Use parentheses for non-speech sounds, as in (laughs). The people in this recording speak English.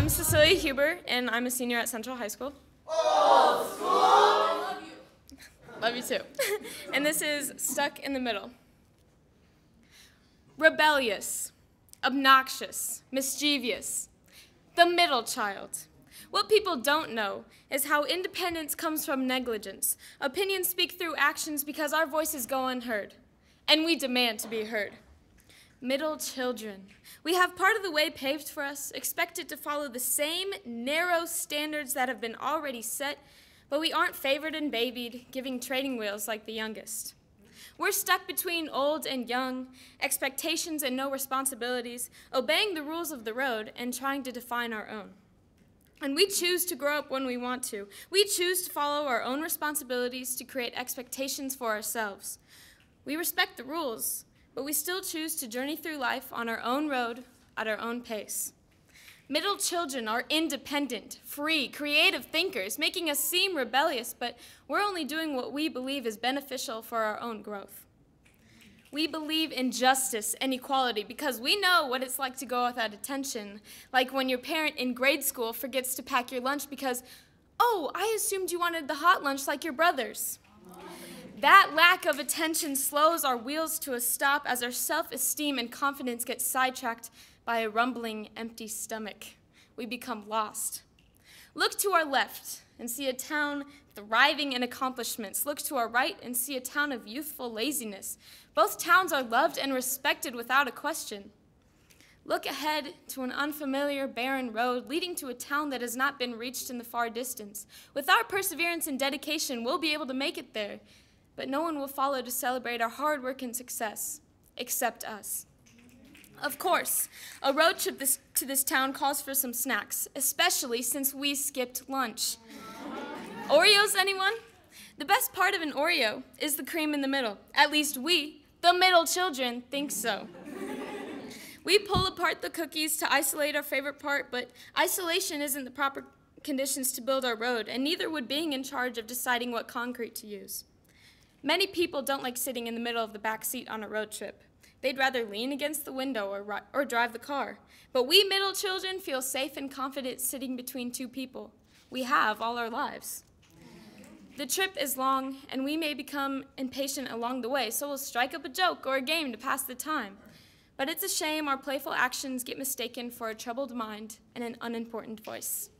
I'm Cecilia Huber, and I'm a senior at Central High School. Old school! Love you. Love you too. (laughs) and this is Stuck in the Middle. Rebellious, obnoxious, mischievous, the middle child. What people don't know is how independence comes from negligence. Opinions speak through actions because our voices go unheard, and we demand to be heard middle children. We have part of the way paved for us, expected to follow the same narrow standards that have been already set, but we aren't favored and babied, giving training wheels like the youngest. We're stuck between old and young, expectations and no responsibilities, obeying the rules of the road and trying to define our own. And we choose to grow up when we want to. We choose to follow our own responsibilities to create expectations for ourselves. We respect the rules, but we still choose to journey through life on our own road at our own pace. Middle children are independent, free, creative thinkers, making us seem rebellious, but we're only doing what we believe is beneficial for our own growth. We believe in justice and equality because we know what it's like to go without attention, like when your parent in grade school forgets to pack your lunch because, oh, I assumed you wanted the hot lunch like your brothers. That lack of attention slows our wheels to a stop as our self esteem and confidence get sidetracked by a rumbling, empty stomach. We become lost. Look to our left and see a town thriving in accomplishments. Look to our right and see a town of youthful laziness. Both towns are loved and respected without a question. Look ahead to an unfamiliar, barren road leading to a town that has not been reached in the far distance. With our perseverance and dedication, we'll be able to make it there but no one will follow to celebrate our hard work and success except us. Of course, a road trip this, to this town calls for some snacks, especially since we skipped lunch. Oreos, anyone? The best part of an Oreo is the cream in the middle. At least we, the middle children, think so. we pull apart the cookies to isolate our favorite part, but isolation isn't the proper conditions to build our road, and neither would being in charge of deciding what concrete to use. Many people don't like sitting in the middle of the back seat on a road trip. They'd rather lean against the window or, or drive the car. But we middle children feel safe and confident sitting between two people. We have all our lives. The trip is long, and we may become impatient along the way, so we'll strike up a joke or a game to pass the time. But it's a shame our playful actions get mistaken for a troubled mind and an unimportant voice.